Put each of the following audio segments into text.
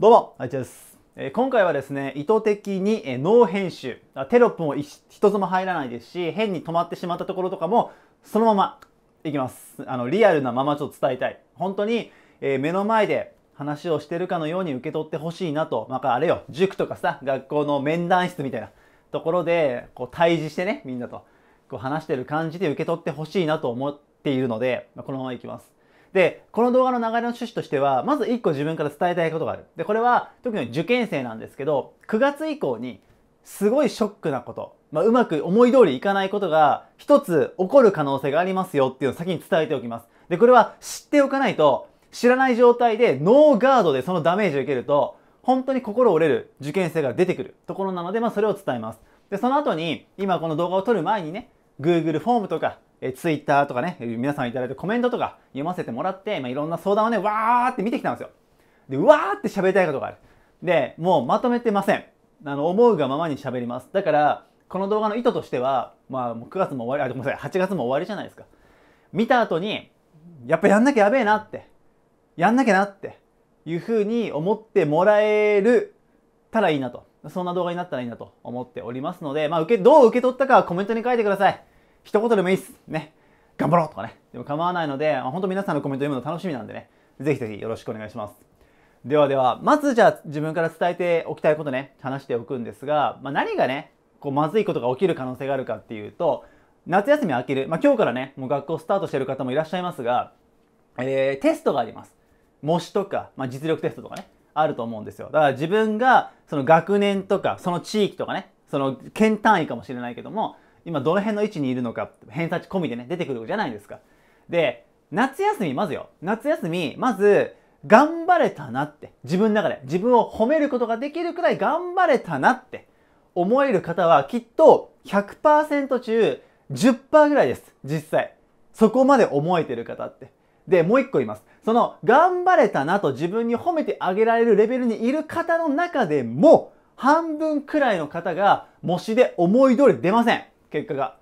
どうも、あいちです。今回はですね、意図的にノー編集、テロップも一つも入らないですし、変に止まってしまったところとかも、そのままいきます。あの、リアルなままちょっと伝えたい。本当に、え目の前で話をしてるかのように受け取ってほしいなと、まんあれよ、塾とかさ、学校の面談室みたいなところで、こう対峙してね、みんなと、こう話してる感じで受け取ってほしいなと思っているので、このままいきます。で、この動画の流れの趣旨としては、まず1個自分から伝えたいことがある。で、これは特に受験生なんですけど、9月以降にすごいショックなこと、まあ、うまく思い通りいかないことが一つ起こる可能性がありますよっていうのを先に伝えておきます。で、これは知っておかないと、知らない状態でノーガードでそのダメージを受けると、本当に心折れる受験生が出てくるところなので、まあそれを伝えます。で、その後に、今この動画を撮る前にね、Google フォームとかえ t ツイッターとかね、皆さんいただいてコメントとか読ませてもらって、まあ、いろんな相談をね、わーって見てきたんですよ。で、わーって喋りたいことがある。で、もうまとめてません。あの、思うがままに喋ります。だから、この動画の意図としては、まあ、9月も終わり、あ、ごめんなさい、8月も終わりじゃないですか。見た後に、やっぱやんなきゃやべえなって、やんなきゃなっていうふうに思ってもらえるたらいいなと。そんな動画になったらいいなと思っておりますので、まあ、受け、どう受け取ったかはコメントに書いてください。一言でもいいっす。ね。頑張ろうとかね。でも構わないので、まあ、本当皆さんのコメント読むの楽しみなんでね。ぜひぜひよろしくお願いします。ではでは、まずじゃあ自分から伝えておきたいことね、話しておくんですが、まあ、何がね、こうまずいことが起きる可能性があるかっていうと、夏休み明ける、まあ、今日からね、もう学校スタートしてる方もいらっしゃいますが、えー、テストがあります。模試とか、まあ、実力テストとかね、あると思うんですよ。だから自分がその学年とか、その地域とかね、その県単位かもしれないけども、今どの辺の位置にいるのか偏差値込みでね出てくるじゃないですかで夏休みまずよ夏休みまず頑張れたなって自分の中で自分を褒めることができるくらい頑張れたなって思える方はきっと100%中10%ぐらいです実際そこまで思えてる方ってでもう一個言いますその頑張れたなと自分に褒めてあげられるレベルにいる方の中でも半分くらいの方が模試で思い通り出ません結果が。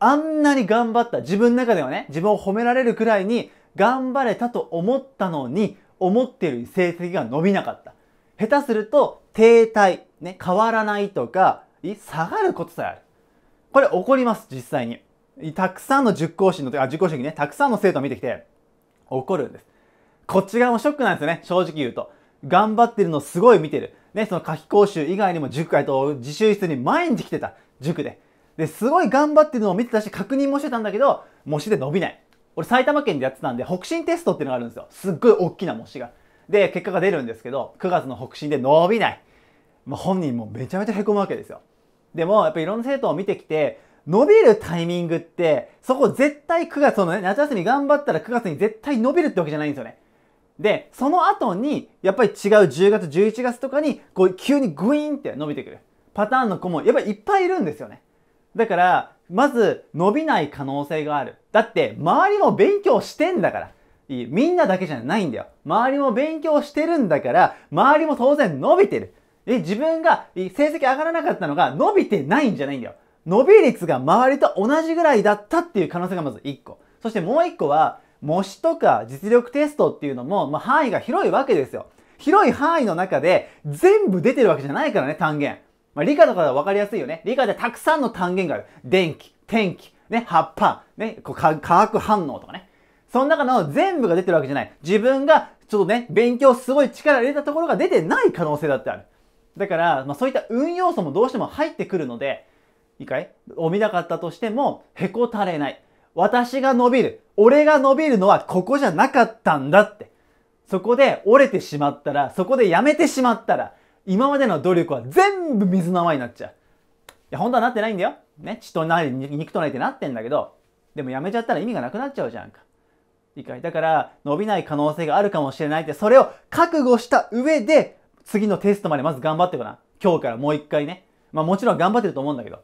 あんなに頑張った。自分の中ではね、自分を褒められるくらいに頑張れたと思ったのに、思ってる成績が伸びなかった。下手すると停滞、ね、変わらないとか、下がることさえある。これ起こります、実際に。たくさんの塾講師の、あ、塾講師にね、たくさんの生徒を見てきて、起こるんです。こっち側もショックなんですよね、正直言うと。頑張ってるのすごい見てる。ね、その夏季講習以外にも塾会と自習室に毎日来てた。塾で。ですごい頑張ってるのを見てたし確認もしてたんだけど模試で伸びない俺埼玉県でやってたんで北進テストっていうのがあるんですよすっごい大きな模試がで結果が出るんですけど9月の北進で伸びないまあ、本人もめちゃめちゃへこむわけですよ。でも、やっぱりいろんな生徒を見てきて、伸びるタイミングって、そこ絶対9月、そのね、夏休み頑張ったら9月に絶対伸びるってわけじゃないんですよね。で、その後に、やっぱり違う10月、11月とかに、こう、急にグイーンって伸びてくる。パターンの子も、やっぱりいっぱいいるんですよね。だから、まず伸びない可能性がある。だって、周りも勉強してんだから。みんなだけじゃないんだよ。周りも勉強してるんだから、周りも当然伸びてる。え、自分が成績上がらなかったのが伸びてないんじゃないんだよ。伸び率が周りと同じぐらいだったっていう可能性がまず1個。そしてもう1個は、模試とか実力テストっていうのも、まあ、範囲が広いわけですよ。広い範囲の中で全部出てるわけじゃないからね、単元。まあ、理科の方は分かりやすいよね。理科でたくさんの単元がある。電気、天気、ね、葉っぱ、ね、こう化学反応とかね。その中の全部が出てるわけじゃない。自分がちょっとね、勉強すごい力入れたところが出てない可能性だってある。だから、まあ、そういった運要素もどうしても入ってくるので、いいかいを見なかったとしても、へこたれない。私が伸びる。俺が伸びるのはここじゃなかったんだって。そこで折れてしまったら、そこでやめてしまったら、今までの努力は全部水の泡になっちゃう。いや、本当はなってないんだよ。ね、血となり、肉となりってなってんだけど、でもやめちゃったら意味がなくなっちゃうじゃんか。理解。だから、伸びない可能性があるかもしれないって、それを覚悟した上で、次のテストまでまず頑張ってごらん。今日からもう一回ね。まあもちろん頑張ってると思うんだけど。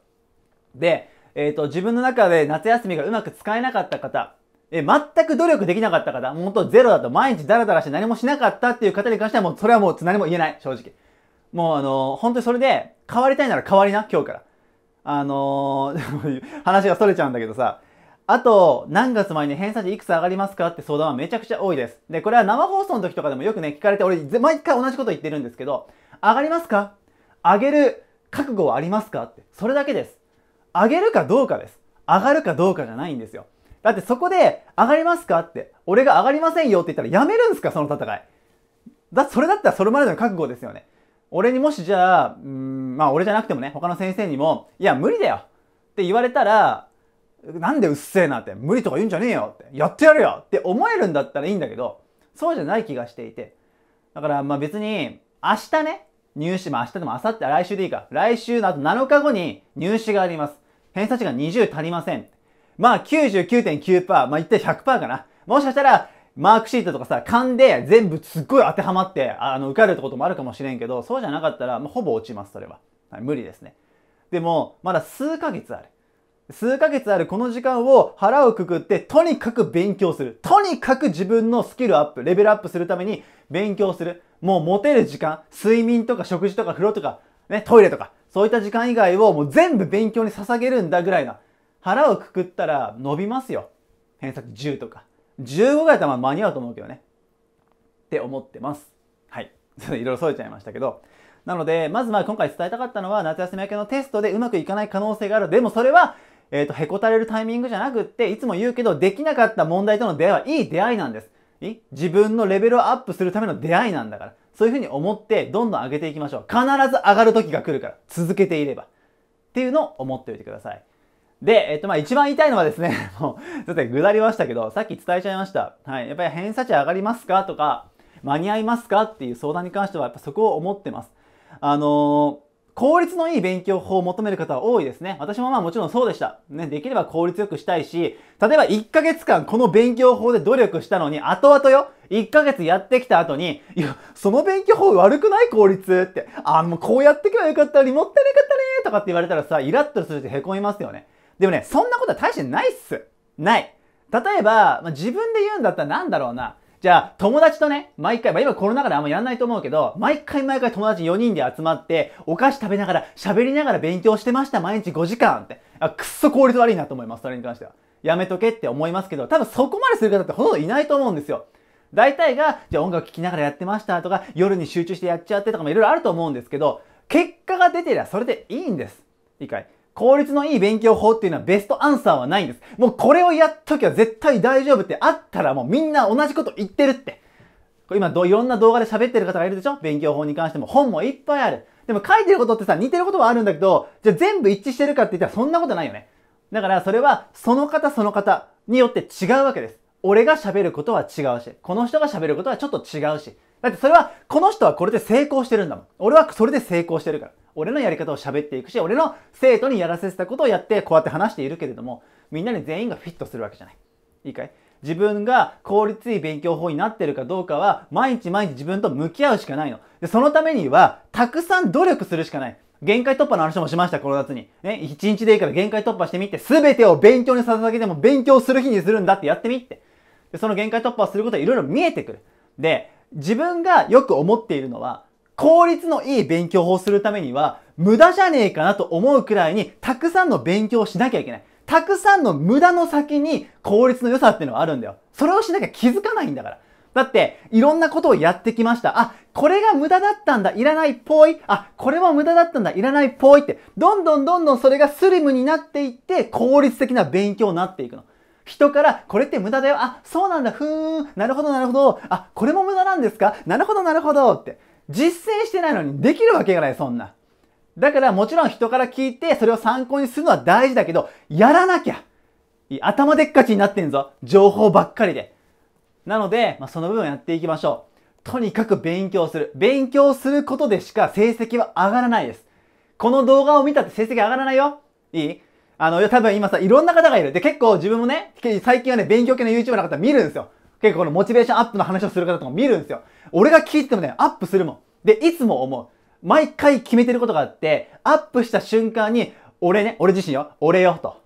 で、えっ、ー、と、自分の中で夏休みがうまく使えなかった方、え、全く努力できなかった方、本当ゼロだと毎日ダラダラして何もしなかったっていう方に関してはもうそれはもう何も言えない、正直。もうあの、本当にそれで、変わりたいなら変わりな、今日から。あのー、話がそれちゃうんだけどさ、あと、何月前に偏差値いくつ上がりますかって相談はめちゃくちゃ多いです。で、これは生放送の時とかでもよくね、聞かれて、俺、毎回同じこと言ってるんですけど、上がりますか上げる覚悟はありますかって、それだけです。上げるかどうかです。上がるかどうかじゃないんですよ。だってそこで、上がりますかって、俺が上がりませんよって言ったらやめるんですかその戦い。だ、それだったらそれまでの覚悟ですよね。俺にもしじゃあ、うん、まあ俺じゃなくてもね、他の先生にも、いや無理だよって言われたら、なんでうっせえなって、無理とか言うんじゃねえよって、やってやるよって思えるんだったらいいんだけど、そうじゃない気がしていて。だからまあ別に、明日ね、入試、まあ明日でも明後日、来週でいいか。来週のあと7日後に入試があります。偏差値が20足りません。まあ99.9%、まあ一体100%かな。もしかしたらマークシートとかさ、勘で全部すっごい当てはまって、あの、受かるってこともあるかもしれんけど、そうじゃなかったら、もうほぼ落ちます、それは。はい、無理ですね。でも、まだ数ヶ月ある。数ヶ月あるこの時間を腹をくくって、とにかく勉強する。とにかく自分のスキルアップ、レベルアップするために勉強する。もう持てる時間、睡眠とか食事とか風呂とか、ね、トイレとか、そういった時間以外をもう全部勉強に捧げるんだぐらいな。腹をくくったら伸びますよ。偏差値10とか。15ぐらいだったら間に合うと思うけどね。って思ってます。はい。いろいろ添えちゃいましたけど。なので、まずまあ今回伝えたかったのは、夏休み明けのテストでうまくいかない可能性がある。でもそれは、えっ、ー、と、へこたれるタイミングじゃなくって、いつも言うけど、できなかった問題との出会いはいい出会いなんです。い自分のレベルをアップするための出会いなんだから。そういうふうに思って、どんどん上げていきましょう。必ず上がる時が来るから。続けていれば。っていうのを思っておいてください。で、えっと、まあ、一番言いたいのはですね、もう、ちょっとぐだりましたけど、さっき伝えちゃいました。はい。やっぱり偏差値上がりますかとか、間に合いますかっていう相談に関しては、やっぱそこを思ってます。あのー効率のいい勉強法を求める方は多いですね。私もまあもちろんそうでした。ね、できれば効率よくしたいし、例えば1ヶ月間この勉強法で努力したのに、後々よ、1ヶ月やってきた後に、いや、その勉強法悪くない効率って、あ、もうこうやってけばよかったのにもったいなかったねとかって言われたらさ、イラッとするし凹みますよね。でもね、そんなことは大してないっす。ない。例えば、まあ、自分で言うんだったらなんだろうな。じゃあ、友達とね、毎回、まあ、今コロナ禍であんまやんないと思うけど、毎回毎回友達4人で集まって、お菓子食べながら、喋りながら勉強してました、毎日5時間って。あ、くっそ効率悪いなと思います、それに関しては。やめとけって思いますけど、多分そこまでする方ってほとんどいないと思うんですよ。大体が、じゃあ音楽聴きながらやってましたとか、夜に集中してやっちゃってとかもいろいろあると思うんですけど、結果が出てりゃそれでいいんです。いいかい効率のいい勉強法っていうのはベストアンサーはないんです。もうこれをやっときゃ絶対大丈夫ってあったらもうみんな同じこと言ってるって。これ今どいろんな動画で喋ってる方がいるでしょ勉強法に関しても本もいっぱいある。でも書いてることってさ、似てることはあるんだけど、じゃあ全部一致してるかって言ったらそんなことないよね。だからそれはその方その方によって違うわけです。俺が喋ることは違うし、この人が喋ることはちょっと違うし。だってそれは、この人はこれで成功してるんだもん。俺はそれで成功してるから。俺のやり方を喋っていくし、俺の生徒にやらせてたことをやって、こうやって話しているけれども、みんなに全員がフィットするわけじゃない。いいかい自分が効率いい勉強法になってるかどうかは、毎日毎日自分と向き合うしかないの。で、そのためには、たくさん努力するしかない。限界突破の話もしました、この夏に。ね、一日でいいから限界突破してみて、すべてを勉強に捧げても勉強する日にするんだってやってみって。で、その限界突破をすることはいろいろ見えてくる。で、自分がよく思っているのは、効率のいい勉強法をするためには、無駄じゃねえかなと思うくらいに、たくさんの勉強をしなきゃいけない。たくさんの無駄の先に効率の良さっていうのがあるんだよ。それをしなきゃ気づかないんだから。だって、いろんなことをやってきました。あ、これが無駄だったんだ、いらないっぽい。あ、これも無駄だったんだ、いらないっぽいって、どんどんどんどんそれがスリムになっていって、効率的な勉強になっていくの。人から、これって無駄だよ。あ、そうなんだ、ふーん。なるほど、なるほど。あ、これも無駄なんですかなるほど、なるほど。って。実践してないのにできるわけがない、そんな。だからもちろん人から聞いてそれを参考にするのは大事だけど、やらなきゃ頭でっかちになってんぞ。情報ばっかりで。なので、まあ、その部分やっていきましょう。とにかく勉強する。勉強することでしか成績は上がらないです。この動画を見たって成績上がらないよ。いいあの、多分今さ、いろんな方がいる。で、結構自分もね、最近はね、勉強系の YouTuber の方見るんですよ。結構このモチベーションアップの話をする方とかも見るんですよ。俺が聞いててもね、アップするもん。で、いつも思う。毎回決めてることがあって、アップした瞬間に、俺ね、俺自身よ、俺よ、と。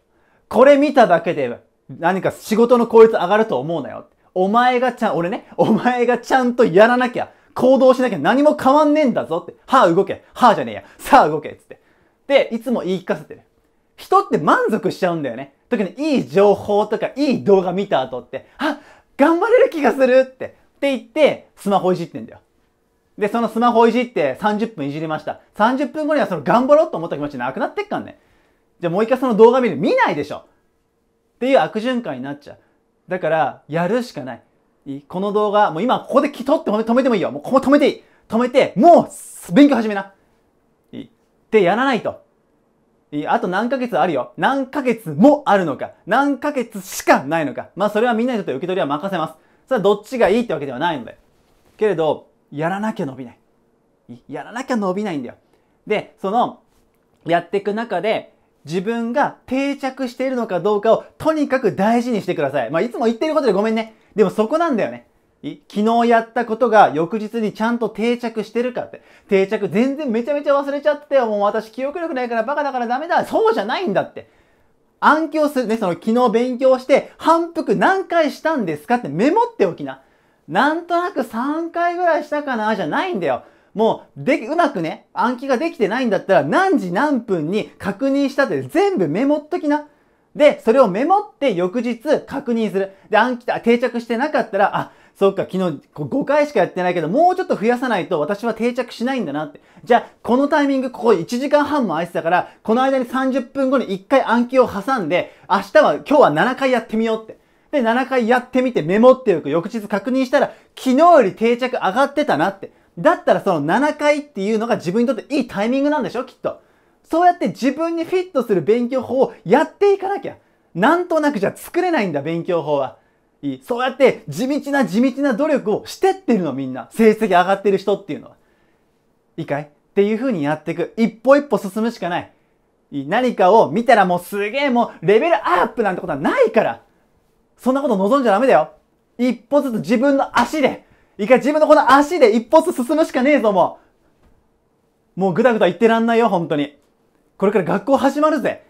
これ見ただけで、何か仕事の効率上がると思うなよ。お前がちゃん、俺ね、お前がちゃんとやらなきゃ、行動しなきゃ何も変わんねえんだぞって。はあ動け。はあじゃねえや。さあ動け。つって。で、いつも言い聞かせてる。人って満足しちゃうんだよね。特にいい情報とかいい動画見た後って、あ、頑張れる気がするって。って言って、スマホいじってんだよ。で、そのスマホいじって30分いじりました。30分後にはその頑張ろうと思った気持ちなくなってっかんね。じゃあもう一回その動画見る。見ないでしょっていう悪循環になっちゃう。だから、やるしかない。この動画、もう今ここで撮って止めてもいいよ。もうここ止めていい。止めて、もう勉強始めな。ってやらないと。あと何ヶ月あるよ。何ヶ月もあるのか。何ヶ月しかないのか。まあそれはみんなにとって受け取りは任せます。それはどっちがいいってわけではないので。けれど、やらなきゃ伸びない。やらなきゃ伸びないんだよ。で、その、やっていく中で、自分が定着しているのかどうかをとにかく大事にしてください。まあ、いつも言ってることでごめんね。でもそこなんだよね。昨日やったことが翌日にちゃんと定着してるかって。定着全然めちゃめちゃ忘れちゃって、もう私記憶力ないからバカだからダメだ。そうじゃないんだって。暗記をするね、その昨日勉強して反復何回したんですかってメモっておきな。なんとなく3回ぐらいしたかなじゃないんだよ。もう、で、うまくね、暗記ができてないんだったら何時何分に確認したって全部メモっときな。で、それをメモって翌日確認する。で、暗記、定着してなかったら、あ、そっか、昨日5回しかやってないけど、もうちょっと増やさないと私は定着しないんだなって。じゃあ、このタイミング、ここ1時間半も空いてたから、この間に30分後に1回暗記を挟んで、明日は、今日は7回やってみようって。で、7回やってみてメモっておく。翌日確認したら、昨日より定着上がってたなって。だったらその7回っていうのが自分にとっていいタイミングなんでしょきっと。そうやって自分にフィットする勉強法をやっていかなきゃ。なんとなくじゃ作れないんだ、勉強法は。いい。そうやって地道な地道な努力をしてってるのみんな。成績上がってる人っていうのは。いいかいっていう風にやっていく。一歩一歩進むしかない。いい何かを見たらもうすげえもうレベルアップなんてことはないから。そんなこと望んじゃダメだよ。一歩ずつ自分の足で。いいか自分のこの足で一歩ずつ進むしかねえぞもう。もうぐだぐだ言ってらんないよ、本当に。これから学校始まるぜ。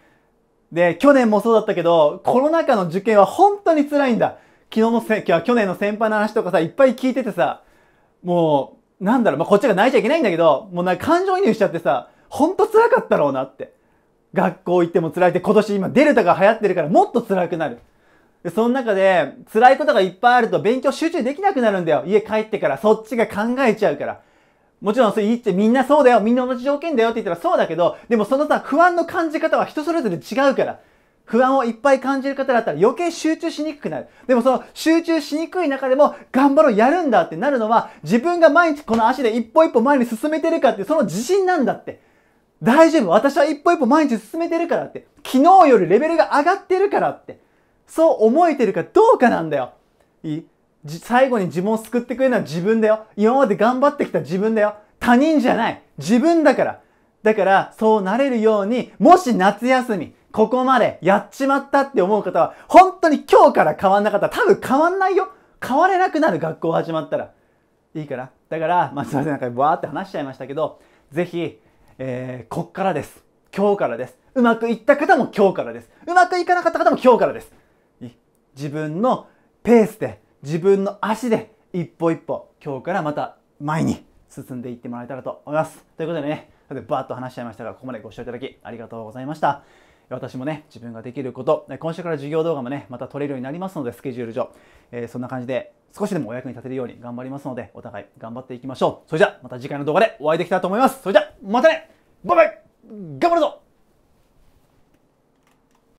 で、去年もそうだったけど、コロナ禍の受験は本当に辛いんだ。昨日のせ、今日去年の先輩の話とかさ、いっぱい聞いててさ、もう、なんだろう、まあ、こっちが泣いちゃいけないんだけど、もうなんか感情移入しちゃってさ、ほんと辛かったろうなって。学校行っても辛いって、今年今デルタが流行ってるからもっと辛くなる。で、その中で、辛いことがいっぱいあると勉強集中できなくなるんだよ。家帰ってから、そっちが考えちゃうから。もちろん、そう言って、みんなそうだよ。みんな同じ条件だよって言ったらそうだけど、でもそのさ、不安の感じ方は人それぞれ違うから。不安をいっぱい感じる方だったら余計集中しにくくなる。でもその集中しにくい中でも頑張ろうやるんだってなるのは自分が毎日この足で一歩一歩前に進めてるかってその自信なんだって。大丈夫。私は一歩一歩毎日進めてるからって。昨日よりレベルが上がってるからって。そう思えてるかどうかなんだよ。いい最後に自分を救ってくれるのは自分だよ。今まで頑張ってきた自分だよ。他人じゃない。自分だから。だから、そうなれるように、もし夏休み、ここまでやっちまったって思う方は、本当に今日から変わんなかったら多分変わんないよ。変われなくなる学校始まったら。いいかなだから、まあ、すいません、なんかバーって話しちゃいましたけど、ぜひ、えー、こっからです。今日からです。うまくいった方も今日からです。うまくいかなかった方も今日からです。自分のペースで、自分の足で、一歩一歩、今日からまた前に進んでいってもらえたらと思います。ということでね、さて、バーっと話しちゃいましたが、ここまでご視聴いただきありがとうございました。私もね、自分ができること、今週から授業動画もね、また撮れるようになりますので、スケジュール上、えー、そんな感じで少しでもお役に立てるように頑張りますので、お互い頑張っていきましょう。それじゃ、また次回の動画でお会いできたらと思います。それじゃ、またねバイバイ頑張るぞ